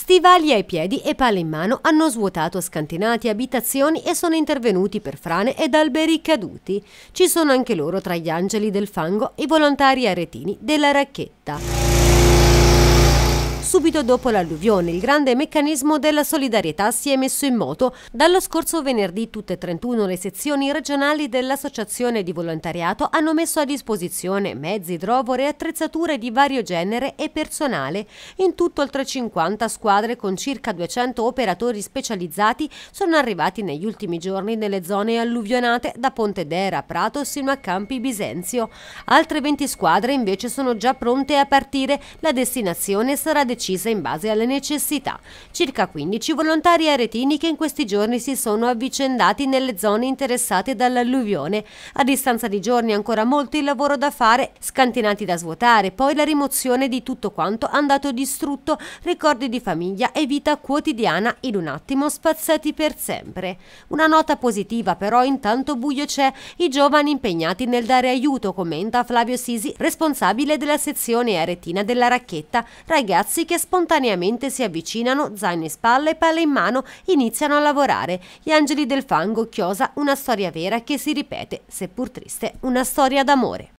Stivali ai piedi e pale in mano hanno svuotato scantinati abitazioni e sono intervenuti per frane ed alberi caduti. Ci sono anche loro tra gli angeli del fango i volontari aretini della racchetta subito dopo l'alluvione. Il grande meccanismo della solidarietà si è messo in moto. Dallo scorso venerdì tutte e 31 le sezioni regionali dell'Associazione di Volontariato hanno messo a disposizione mezzi, idrovore, attrezzature di vario genere e personale. In tutto oltre 50 squadre con circa 200 operatori specializzati sono arrivati negli ultimi giorni nelle zone alluvionate da Pontedera a Prato sino a Campi Bisenzio. Altre 20 squadre invece sono già pronte a partire. La destinazione sarà decisa precisa in base alle necessità. Circa 15 volontari aretini che in questi giorni si sono avvicendati nelle zone interessate dall'alluvione. A distanza di giorni ancora molto il lavoro da fare, scantinati da svuotare, poi la rimozione di tutto quanto andato distrutto, ricordi di famiglia e vita quotidiana in un attimo spazzati per sempre. Una nota positiva però intanto buio c'è, i giovani impegnati nel dare aiuto, commenta Flavio Sisi, responsabile della sezione aretina della racchetta, ragazzi che spontaneamente si avvicinano, zaino in spalla e pelle in mano, iniziano a lavorare. Gli angeli del fango chiosa una storia vera che si ripete, seppur triste, una storia d'amore.